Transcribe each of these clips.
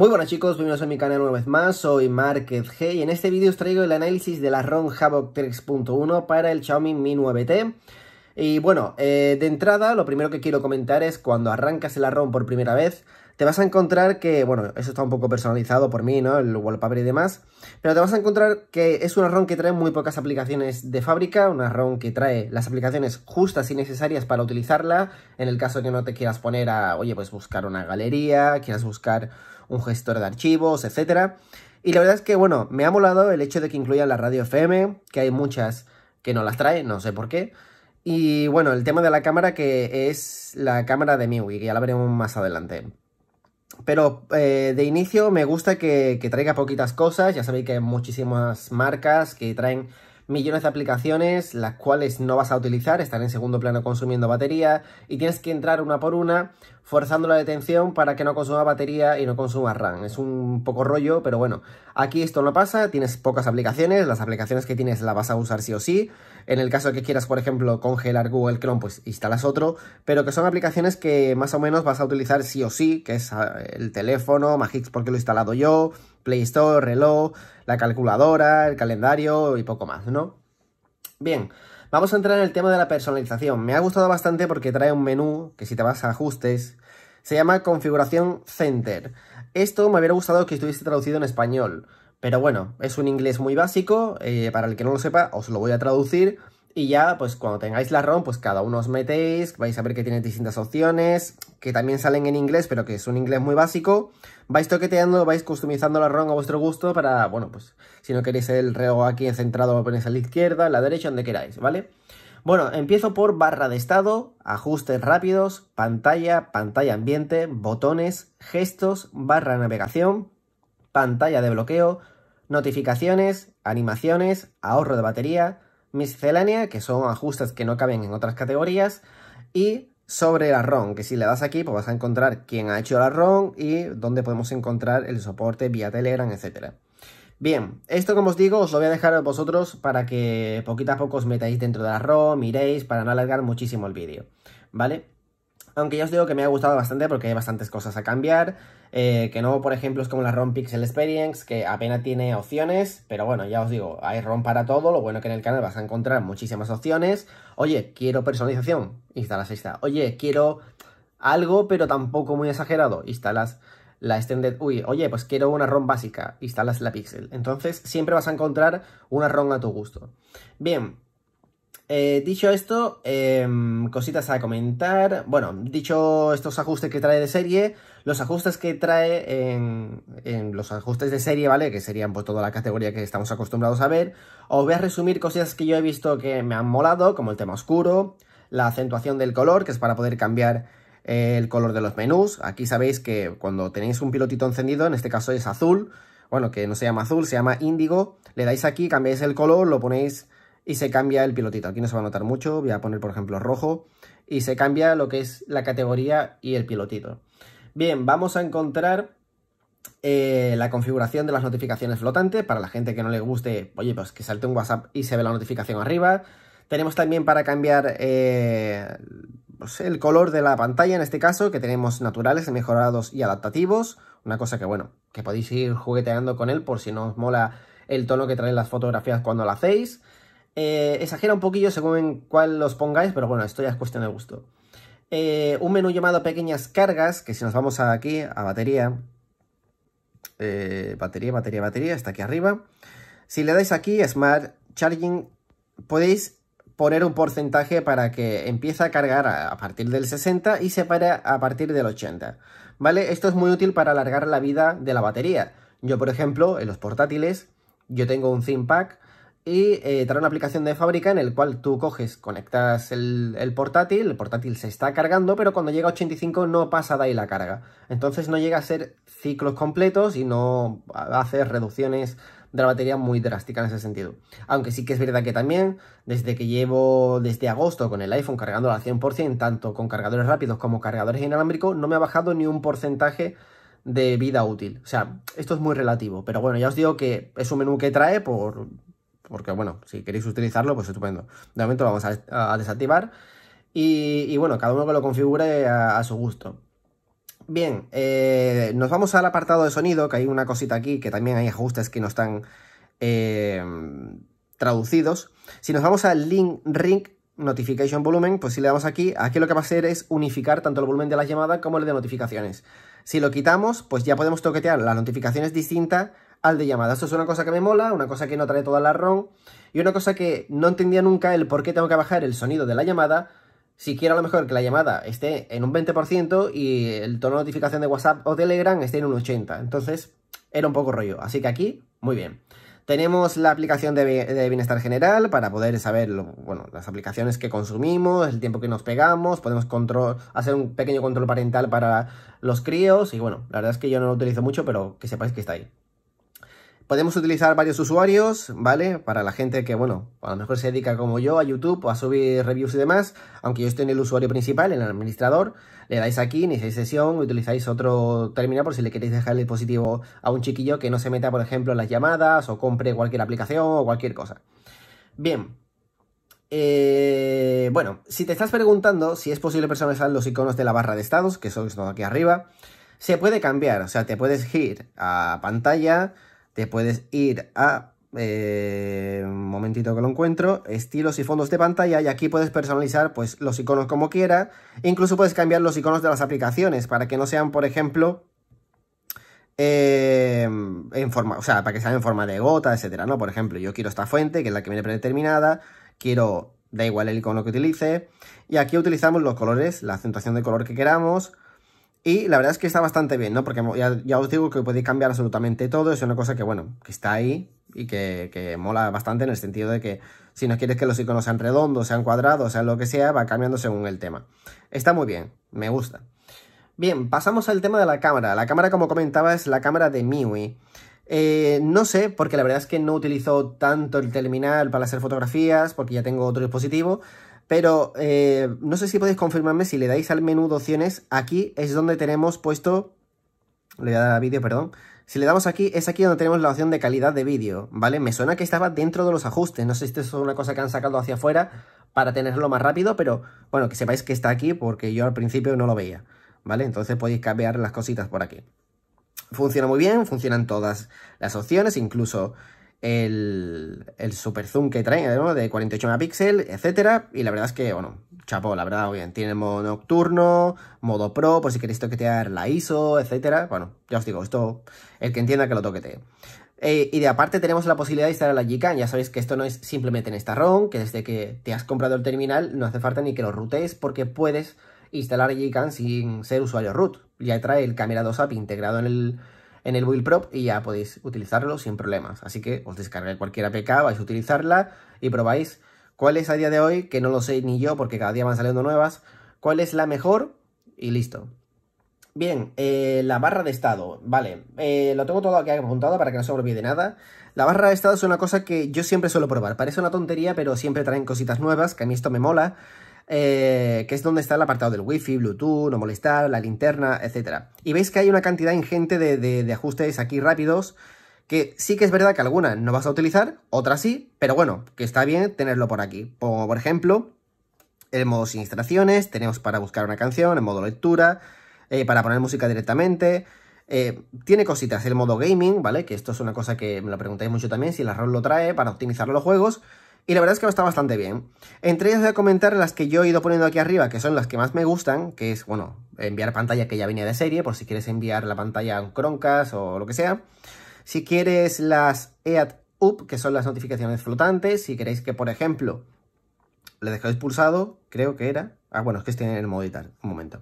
Muy buenas chicos, bienvenidos a mi canal una vez más, soy Market G y en este vídeo os traigo el análisis de la ROM Havoc 3.1 para el Xiaomi Mi 9T. Y bueno, eh, de entrada lo primero que quiero comentar es cuando arrancas el ROM por primera vez, te vas a encontrar que, bueno, eso está un poco personalizado por mí, ¿no? El wallpaper y demás, pero te vas a encontrar que es una ROM que trae muy pocas aplicaciones de fábrica, una ROM que trae las aplicaciones justas y necesarias para utilizarla, en el caso que no te quieras poner a, oye, pues buscar una galería, quieras buscar un gestor de archivos, etcétera, Y la verdad es que, bueno, me ha molado el hecho de que incluya la radio FM, que hay muchas que no las trae, no sé por qué. Y bueno, el tema de la cámara que es la cámara de MIUI, que ya la veremos más adelante. Pero eh, de inicio me gusta que, que traiga poquitas cosas, ya sabéis que hay muchísimas marcas que traen millones de aplicaciones, las cuales no vas a utilizar, están en segundo plano consumiendo batería y tienes que entrar una por una forzando la detención para que no consuma batería y no consuma RAM. Es un poco rollo, pero bueno, aquí esto no pasa, tienes pocas aplicaciones, las aplicaciones que tienes las vas a usar sí o sí. En el caso de que quieras, por ejemplo, congelar Google Chrome, pues instalas otro, pero que son aplicaciones que más o menos vas a utilizar sí o sí, que es ah, el teléfono, Magix porque lo he instalado yo, Play Store, reloj, la calculadora, el calendario y poco más, ¿no? Bien, vamos a entrar en el tema de la personalización. Me ha gustado bastante porque trae un menú que si te vas a ajustes, se llama configuración center. Esto me hubiera gustado que estuviese traducido en español, pero bueno, es un inglés muy básico, eh, para el que no lo sepa os lo voy a traducir y ya, pues cuando tengáis la ROM, pues cada uno os metéis, vais a ver que tiene distintas opciones, que también salen en inglés, pero que es un inglés muy básico. Vais toqueteando, vais customizando la ROM a vuestro gusto para, bueno, pues si no queréis el reo aquí centrado, lo ponéis a la izquierda, a la derecha, donde queráis, ¿vale? Bueno, empiezo por barra de estado, ajustes rápidos, pantalla, pantalla ambiente, botones, gestos, barra de navegación, pantalla de bloqueo, notificaciones, animaciones, ahorro de batería miscelánea, que son ajustes que no caben en otras categorías, y sobre la ROM, que si le das aquí, pues vas a encontrar quién ha hecho la ROM y dónde podemos encontrar el soporte vía Telegram, etc. Bien, esto como os digo, os lo voy a dejar a vosotros para que poquito a poco os metáis dentro de la ROM, miréis, para no alargar muchísimo el vídeo, ¿vale? Aunque ya os digo que me ha gustado bastante porque hay bastantes cosas a cambiar. Eh, que no, por ejemplo, es como la ROM Pixel Experience, que apenas tiene opciones. Pero bueno, ya os digo, hay ROM para todo. Lo bueno que en el canal vas a encontrar muchísimas opciones. Oye, quiero personalización. Instalas esta. Oye, quiero algo, pero tampoco muy exagerado. Instalas la Extended Uy, Oye, pues quiero una ROM básica. Instalas la Pixel. Entonces, siempre vas a encontrar una ROM a tu gusto. Bien, eh, dicho esto, em, cositas a comentar. Bueno, dicho estos ajustes que trae de serie, los ajustes que trae en, en, los ajustes de serie, ¿vale? Que serían pues toda la categoría que estamos acostumbrados a ver. Os voy a resumir cositas que yo he visto que me han molado, como el tema oscuro, la acentuación del color, que es para poder cambiar eh, el color de los menús. Aquí sabéis que cuando tenéis un pilotito encendido, en este caso es azul, bueno, que no se llama azul, se llama índigo, le dais aquí, cambiáis el color, lo ponéis y se cambia el pilotito. Aquí no se va a notar mucho, voy a poner por ejemplo rojo y se cambia lo que es la categoría y el pilotito. Bien, vamos a encontrar eh, la configuración de las notificaciones flotantes para la gente que no le guste, oye, pues que salte un WhatsApp y se ve la notificación arriba. Tenemos también para cambiar eh, pues el color de la pantalla, en este caso, que tenemos naturales, mejorados y adaptativos. Una cosa que, bueno, que podéis ir jugueteando con él por si no os mola el tono que traen las fotografías cuando lo hacéis. Eh, exagera un poquillo según en cuál los pongáis, pero bueno, esto ya es cuestión de gusto. Eh, un menú llamado pequeñas cargas, que si nos vamos aquí, a batería, eh, batería, batería, batería, está aquí arriba. Si le dais aquí, Smart Charging, podéis poner un porcentaje para que empiece a cargar a partir del 60 y se pare a partir del 80. ¿Vale? Esto es muy útil para alargar la vida de la batería. Yo, por ejemplo, en los portátiles, yo tengo un Pack y eh, trae una aplicación de fábrica en el cual tú coges, conectas el, el, portátil, el portátil se está cargando, pero cuando llega a 85 no pasa de ahí la carga. Entonces no llega a ser ciclos completos y no hace reducciones de la batería muy drásticas en ese sentido. Aunque sí que es verdad que también, desde que llevo desde agosto con el iPhone cargándolo al 100%, tanto con cargadores rápidos como cargadores inalámbricos, no me ha bajado ni un porcentaje de vida útil. O sea, esto es muy relativo, pero bueno, ya os digo que es un menú que trae por porque bueno, si queréis utilizarlo, pues estupendo. De momento lo vamos a, desactivar y, bueno, cada uno que lo configure a, su gusto. Bien, eh, nos vamos al apartado de sonido, que hay una cosita aquí, que también hay ajustes que no están eh, traducidos. Si nos vamos al link ring notification volumen, pues si le damos aquí, aquí lo que va a hacer es unificar tanto el volumen de la llamada como el de notificaciones. Si lo quitamos, pues ya podemos toquetear las notificaciones distintas al de llamada. esto es una cosa que me mola, una cosa que no trae toda la ROM y una cosa que no entendía nunca el por qué tengo que bajar el sonido de la llamada si quiero a lo mejor que la llamada esté en un 20% y el tono de notificación de WhatsApp o Telegram esté en un 80%. Entonces, era un poco rollo. Así que aquí, muy bien. Tenemos la aplicación de, bienestar general para poder saber bueno, las aplicaciones que consumimos, el tiempo que nos pegamos, podemos control, hacer un pequeño control parental para los críos y bueno, la verdad es que yo no lo utilizo mucho, pero que sepáis que está ahí. Podemos utilizar varios usuarios, ¿vale? Para la gente que, bueno, a lo mejor se dedica como yo a YouTube o a subir reviews y demás, aunque yo esté en el usuario principal, en el administrador, le dais aquí, iniciáis sesión, utilizáis otro término por si le queréis dejar el dispositivo a un chiquillo que no se meta, por ejemplo, en las llamadas o compre cualquier aplicación o cualquier cosa. Bien, eh, bueno, si te estás preguntando si es posible personalizar los iconos de la barra de estados, que son aquí arriba, se puede cambiar, o sea, te puedes ir a pantalla, te puedes ir a... Eh, un momentito que lo encuentro. Estilos y fondos de pantalla. Y aquí puedes personalizar pues, los iconos como quieras. Incluso puedes cambiar los iconos de las aplicaciones para que no sean, por ejemplo... Em, en forma, o sea, para que sean en forma de gota, etcétera, ¿no? Por ejemplo, yo quiero esta fuente, que es la que viene predeterminada, quiero, da igual el icono que utilice, y aquí utilizamos los colores, la acentuación de color que queramos, y la verdad es que está bastante bien, ¿no? Porque ya, os digo que podéis cambiar absolutamente todo. Es una cosa que, bueno, que está ahí y que, que, mola bastante en el sentido de que si no quieres que los iconos sean redondos, sean cuadrados, sean lo que sea, va cambiando según el tema. Está muy bien, me gusta. Bien, pasamos al tema de la cámara. La cámara, como comentaba, es la cámara de MIUI. Eh, no sé, porque la verdad es que no utilizo tanto el terminal para hacer fotografías, porque ya tengo otro dispositivo. Pero eh, no sé si podéis confirmarme si le dais al menú de opciones. Aquí es donde tenemos puesto... Le voy a dar a vídeo, perdón. Si le damos aquí, es aquí donde tenemos la opción de calidad de vídeo, ¿vale? Me suena que estaba dentro de los ajustes. No sé si esto es una cosa que han sacado hacia afuera para tenerlo más rápido, pero bueno, que sepáis que está aquí porque yo al principio no lo veía, ¿vale? Entonces podéis cambiar las cositas por aquí. Funciona muy bien, funcionan todas las opciones, incluso el, super zoom que trae de 48 megapíxeles, etcétera. Y la verdad es que, bueno, chapó la verdad, bien. Tiene modo nocturno, modo pro, por si queréis toquetear la ISO, etcétera. Bueno, ya os digo, esto, el que entienda que lo toquetee. Eh, y de aparte tenemos la posibilidad de instalar la GCAN. Ya sabéis que esto no es simplemente en esta ROM, que desde que te has comprado el terminal no hace falta ni que lo rootes porque puedes instalar G-Can sin ser usuario root. Ya trae el Camera 2 App integrado en el, en el prop y ya podéis utilizarlo sin problemas. Así que os descargáis cualquier APK, vais a utilizarla y probáis cuál es a día de hoy, que no lo sé ni yo porque cada día van saliendo nuevas, cuál es la mejor y listo. Bien, eh, la barra de estado, vale, eh, lo tengo todo aquí apuntado para que no se olvide nada. La barra de estado es una cosa que yo siempre suelo probar, parece una tontería, pero siempre traen cositas nuevas, que a mí esto me mola. Eh, que es donde está el apartado del wifi, bluetooth, no molestar, la linterna, etc. Y veis que hay una cantidad ingente de, ajustes aquí rápidos, que sí que es verdad que algunas no vas a utilizar, otras sí, pero bueno, que está bien tenerlo por aquí. Como por ejemplo, el modo sin instalaciones, tenemos para buscar una canción, el modo lectura, eh, para poner música directamente... Eh, tiene cositas, el modo gaming, ¿vale? Que esto es una cosa que me lo preguntáis mucho también, si el ROM lo trae para optimizar los juegos y la verdad es que está bastante bien. Entre ellas voy a comentar las que yo he ido poniendo aquí arriba, que son las que más me gustan, que es, bueno, enviar pantalla que ya viene de serie, por si quieres enviar la pantalla a croncas o lo que sea. Si quieres las EAT UP, que son las notificaciones flotantes, si queréis que, por ejemplo, le dejáis pulsado, creo que era... Ah, bueno, es que estoy en el modo editar, un momento.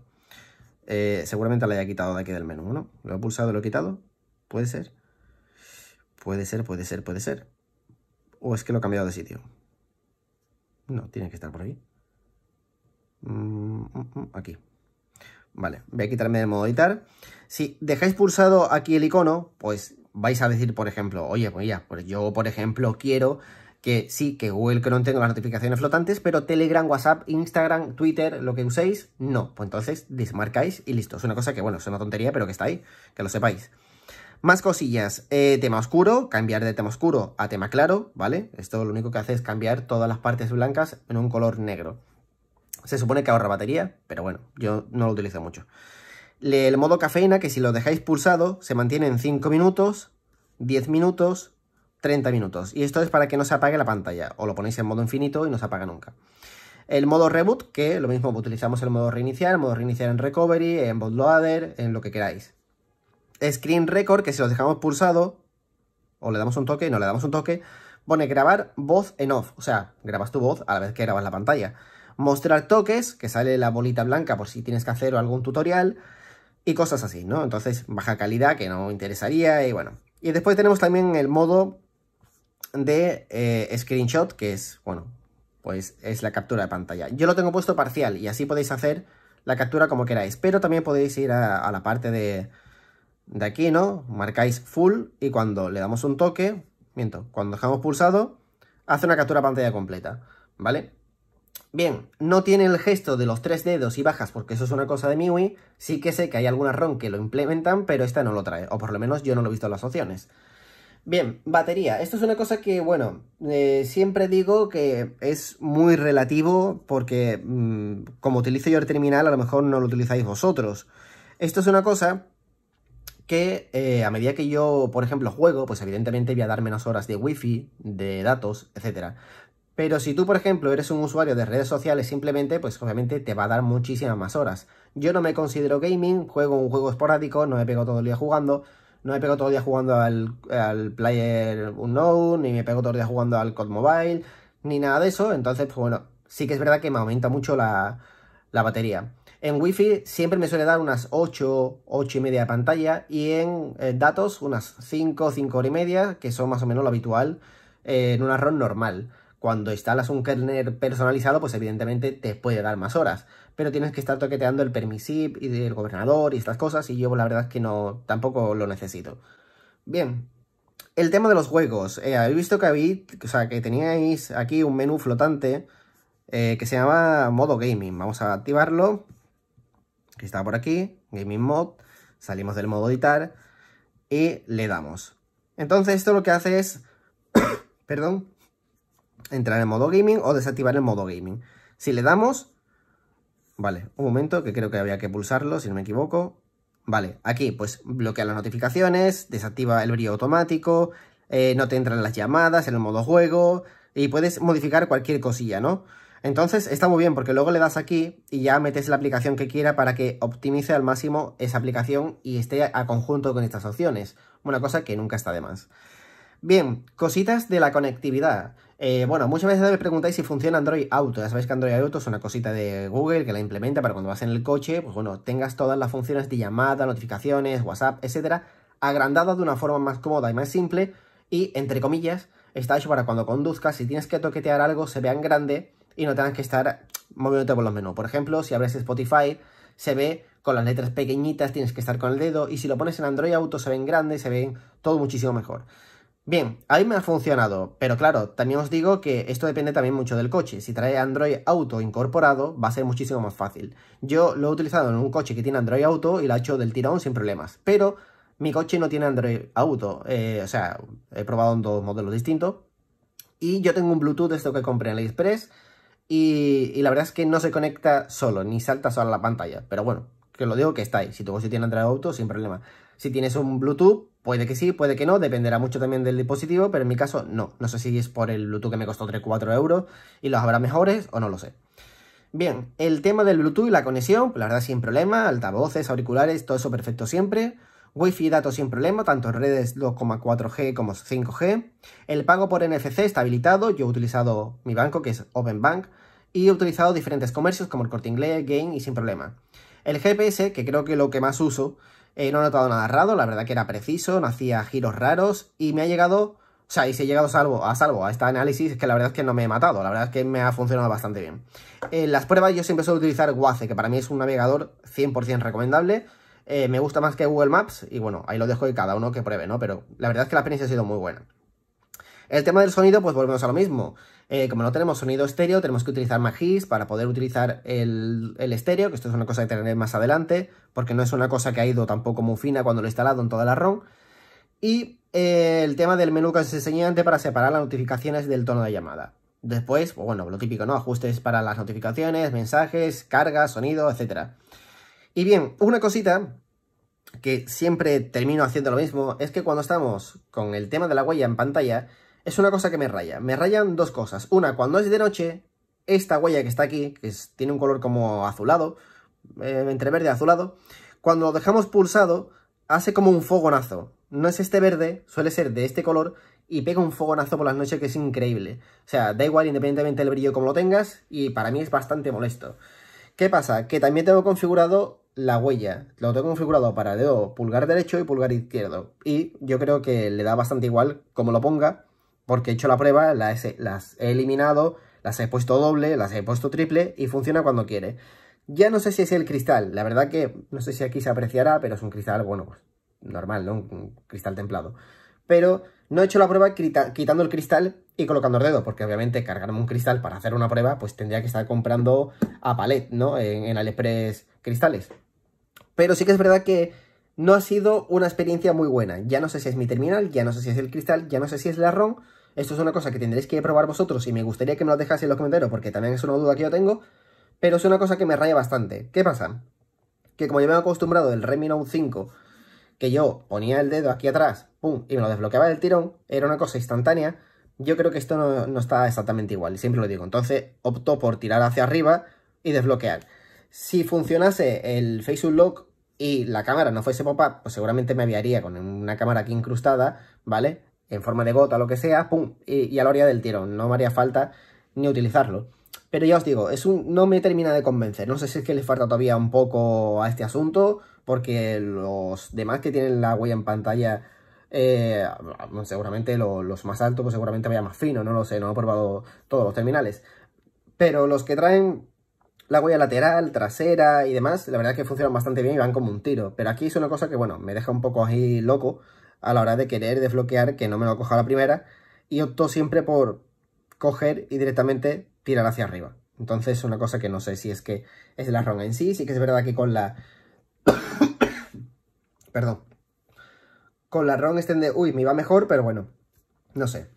Eh, seguramente la haya quitado de aquí del menú, ¿no? Lo he pulsado, lo he quitado. ¿Puede ser? Puede ser, puede ser, puede ser. ¿O es que lo he cambiado de sitio? No, tiene que estar por ahí. Mm, mm, mm, aquí. Vale, voy a quitarme del modo editar. Si dejáis pulsado aquí el icono, pues vais a decir, por ejemplo, oye, pues ya, pues yo, por ejemplo, quiero que sí, que Google Chrome tenga las notificaciones flotantes, pero Telegram, WhatsApp, Instagram, Twitter, lo que uséis, no. Pues entonces desmarcáis y listo. Es una cosa que, bueno, es una tontería, pero que está ahí, que lo sepáis. Más cosillas, eh, tema oscuro, cambiar de tema oscuro a tema claro, ¿vale? Esto lo único que hace es cambiar todas las partes blancas en un color negro. Se supone que ahorra batería, pero bueno, yo no lo utilizo mucho. El modo cafeína, que si lo dejáis pulsado, se mantiene en 5 minutos, 10 minutos, 30 minutos. Y esto es para que no se apague la pantalla, o lo ponéis en modo infinito y no se apaga nunca. El modo reboot, que lo mismo, utilizamos el modo reiniciar, el modo reiniciar en recovery, en bootloader, en lo que queráis. Screen Record, que si los dejamos pulsado, o le damos un toque, no le damos un toque, pone grabar voz en off, o sea, grabas tu voz a la vez que grabas la pantalla. Mostrar toques, que sale la bolita blanca por si tienes que hacer algún tutorial, y cosas así, ¿no? Entonces, baja calidad, que no interesaría, y bueno. Y después tenemos también el modo de eh, screenshot, que es, bueno, pues es la captura de pantalla. Yo lo tengo puesto parcial, y así podéis hacer la captura como queráis, pero también podéis ir a la parte de de aquí, ¿no? Marcáis full y cuando le damos un toque, miento, cuando dejamos pulsado, hace una captura pantalla completa, ¿vale? Bien, no tiene el gesto de los tres dedos y bajas porque eso es una cosa de MIUI, sí que sé que hay algunas ROM que lo implementan, pero esta no lo trae, o por lo menos yo no lo he visto en las opciones. Bien, batería. Esto es una cosa que, bueno, eh, siempre digo que es muy relativo porque mm, como utilizo yo el terminal, a lo mejor no lo utilizáis vosotros. Esto es una cosa que eh, a medida que yo, por ejemplo, juego, pues evidentemente voy a dar menos horas de wifi, de datos, etc. Pero si tú, por ejemplo, eres un usuario de redes sociales simplemente, pues obviamente te va a dar muchísimas más horas. Yo no me considero gaming, juego un juego esporádico, no me pego todo el día jugando, no me pego todo el día jugando al, al Player Unknown, ni me pego todo el día jugando al COD Mobile, ni nada de eso. Entonces, pues bueno, sí que es verdad que me aumenta mucho la, la batería. En Wi-Fi siempre me suele dar unas 8, 8 y media de pantalla y en eh, datos unas 5, 5 horas y media, que son más o menos lo habitual eh, en una ROM normal. Cuando instalas un kernel personalizado, pues evidentemente te puede dar más horas, pero tienes que estar toqueteando el permisip y el gobernador y estas cosas y yo la verdad es que no, tampoco lo necesito. Bien, el tema de los juegos. Eh, habéis visto que, o sea, que teníais aquí un menú flotante eh, que se llama modo gaming. Vamos a activarlo, está por aquí, gaming mod, salimos del modo editar y le damos. Entonces esto lo que hace es, perdón, entrar en modo gaming o desactivar el modo gaming. Si le damos, vale, un momento que creo que había que pulsarlo si no me equivoco. Vale, aquí pues bloquea las notificaciones, desactiva el brillo automático, eh, no te entran las llamadas en el modo juego y puedes modificar cualquier cosilla, ¿no? Entonces está muy bien porque luego le das aquí y ya metes la aplicación que quiera para que optimice al máximo esa aplicación y esté a conjunto con estas opciones. Una cosa que nunca está de más. Bien, cositas de la conectividad. Eh, bueno, muchas veces me preguntáis si funciona Android Auto. Ya sabéis que Android Auto es una cosita de Google que la implementa para cuando vas en el coche, pues bueno, tengas todas las funciones de llamada, notificaciones, WhatsApp, etcétera, agrandadas de una forma más cómoda y más simple y, entre comillas, está hecho para cuando conduzcas, si tienes que toquetear algo, se vean en grande y no tengas que estar moviéndote por los menús. Por ejemplo, si abres Spotify, se ve con las letras pequeñitas, tienes que estar con el dedo, y si lo pones en Android Auto se ven grandes, se ven todo muchísimo mejor. Bien, a mí me ha funcionado, pero claro, también os digo que esto depende también mucho del coche. Si trae Android Auto incorporado, va a ser muchísimo más fácil. Yo lo he utilizado en un coche que tiene Android Auto y lo he hecho del tirón sin problemas, pero mi coche no tiene Android Auto, eh, o sea, he probado en dos modelos distintos. Y yo tengo un Bluetooth, esto que compré en AliExpress, y, la verdad es que no se conecta solo, ni salta solo a la pantalla. Pero bueno, que lo digo que está ahí. Si tu coche tiene Android Auto, sin problema. Si tienes un Bluetooth, puede que sí, puede que no. Dependerá mucho también del dispositivo, pero en mi caso no. No sé si es por el Bluetooth que me costó 3-4 euros y los habrá mejores o no lo sé. Bien, el tema del Bluetooth y la conexión, pues la verdad sin problema, altavoces, auriculares, todo eso perfecto siempre. Wi-Fi y datos sin problema, tanto redes 2,4G como 5G. El pago por NFC está habilitado. Yo he utilizado mi banco, que es Open Bank, y he utilizado diferentes comercios como el Corte Inglés, Game y sin problema. El GPS, que creo que es lo que más uso, eh, no he notado nada raro, la verdad que era preciso, no hacía giros raros y me ha llegado, o sea, y si he llegado salvo, a salvo a este análisis, que la verdad es que no me he matado, la verdad es que me ha funcionado bastante bien. En eh, las pruebas yo siempre suelo utilizar Waze, que para mí es un navegador 100% recomendable, eh, me gusta más que Google Maps y bueno, ahí lo dejo y cada uno que pruebe, ¿no? Pero la verdad es que la experiencia ha sido muy buena. El tema del sonido, pues volvemos a lo mismo. Eh, como no tenemos sonido estéreo, tenemos que utilizar Magis para poder utilizar el, estéreo, que esto es una cosa que tener más adelante, porque no es una cosa que ha ido tampoco muy fina cuando lo he instalado en toda la ROM. Y eh, el tema del menú que os enseñé antes para separar las notificaciones del tono de llamada. Después, pues bueno, lo típico, ¿no? Ajustes para las notificaciones, mensajes, cargas, sonido, etcétera. Y bien, una cosita que siempre termino haciendo lo mismo es que cuando estamos con el tema de la huella en pantalla, es una cosa que me raya. Me rayan dos cosas. Una, cuando es de noche, esta huella que está aquí, que tiene un color como azulado, eh, entre verde y azulado, cuando lo dejamos pulsado, hace como un fogonazo. No es este verde, suele ser de este color, y pega un fogonazo por las noches que es increíble. O sea, da igual independientemente del brillo como lo tengas, y para mí es bastante molesto. ¿Qué pasa? Que también tengo configurado la huella. Lo tengo configurado para dedo pulgar derecho y pulgar izquierdo. Y yo creo que le da bastante igual como lo ponga, porque he hecho la prueba, las he, eliminado, las he puesto doble, las he puesto triple y funciona cuando quiere. Ya no sé si es el cristal, la verdad que no sé si aquí se apreciará, pero es un cristal, bueno, pues normal, ¿no? Un cristal templado. Pero no he hecho la prueba quitando el cristal y colocando el dedo, porque obviamente cargarme un cristal para hacer una prueba, pues tendría que estar comprando a palet, ¿no? En, en Aliexpress cristales. Pero sí que es verdad que no ha sido una experiencia muy buena. Ya no sé si es mi terminal, ya no sé si es el cristal, ya no sé si es la ROM. Esto es una cosa que tendréis que probar vosotros y me gustaría que me lo dejáis en los comentarios porque también es una duda que yo tengo. Pero es una cosa que me raya bastante. ¿Qué pasa? Que como yo me he acostumbrado el Redmi Note 5, que yo ponía el dedo aquí atrás, y me lo desbloqueaba del tirón, era una cosa instantánea. Yo creo que esto no, no está exactamente igual, y siempre lo digo. Entonces optó por tirar hacia arriba y desbloquear. Si funcionase el Face Unlock y la cámara no fuese pop-up, pues seguramente me aviaría con una cámara aquí incrustada, ¿vale? En forma de gota lo que sea, ¡pum! Y, a la hora del tiro, no me haría falta ni utilizarlo. Pero ya os digo, es un, no me termina de convencer, no sé si es que le falta todavía un poco a este asunto, porque los demás que tienen la huella en pantalla, eh, seguramente los más altos, pues seguramente vaya más fino, no lo sé, no he probado todos los terminales. Pero los que traen la huella lateral, trasera y demás, la verdad es que funcionan bastante bien y van como un tiro. Pero aquí es una cosa que, bueno, me deja un poco ahí loco a la hora de querer desbloquear, que no me lo coja la primera. Y opto siempre por coger y directamente tirar hacia arriba. Entonces es una cosa que no sé si es que es la ronga en sí. Sí que es verdad que con la... Perdón. Con la ron extende... Uy, me iba mejor, pero bueno. No sé.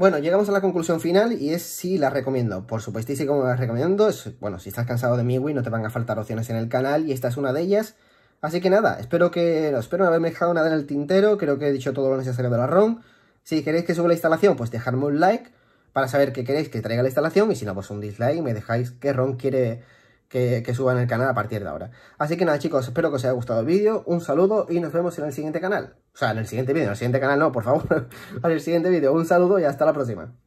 Bueno, llegamos a la conclusión final y es si la recomiendo. Por como la recomiendo. bueno, si estás cansado de Miwi no te van a faltar opciones en el canal y esta es una de ellas. Así que nada, espero que no, espero no haberme dejado nada en el tintero. Creo que he dicho todo lo necesario de la ROM. Si queréis que suba la instalación, pues dejadme un like para saber qué queréis que traiga la instalación y si no, pues un dislike me dejáis qué ROM quiere que, suban el canal a partir de ahora. Así que nada chicos, espero que os haya gustado el vídeo, un saludo y nos vemos en el siguiente canal. O sea, en el siguiente vídeo, en el siguiente canal no, por favor. en el siguiente vídeo, un saludo y hasta la próxima.